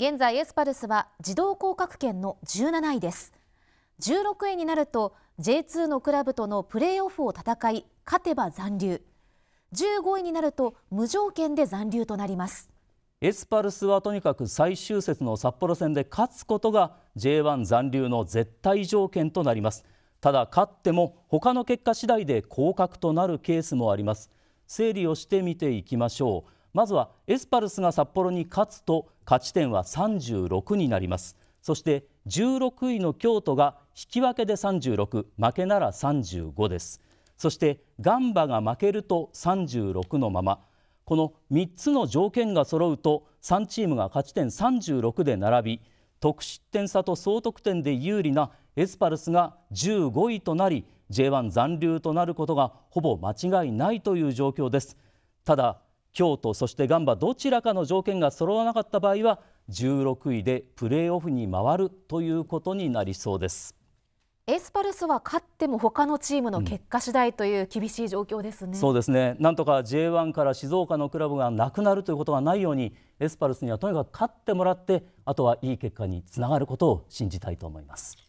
現在エスパルスは自動降格圏の17位です16位になると J2 のクラブとのプレーオフを戦い勝てば残留15位になると無条件で残留となりますエスパルスはとにかく最終節の札幌戦で勝つことが J1 残留の絶対条件となりますただ勝っても他の結果次第で降格となるケースもあります整理をしてみていきましょうまずはエスパルスが札幌に勝つと勝ち点は36になりますそして16位の京都が引き分けで36負けなら35ですそしてガンバが負けると36のままこの3つの条件が揃うと3チームが勝ち点36で並び得失点差と総得点で有利なエスパルスが15位となり J1 残留となることがほぼ間違いないという状況ですただ京都そしてガンバどちらかの条件が揃わなかった場合は16位でプレーオフに回るということになりそうです。エスパルスは勝っても他のチームの結果次第という厳しい状況ですね、うん、そうですねなんとか J1 から静岡のクラブがなくなるということがないようにエスパルスにはとにかく勝ってもらってあとはいい結果につながることを信じたいと思います。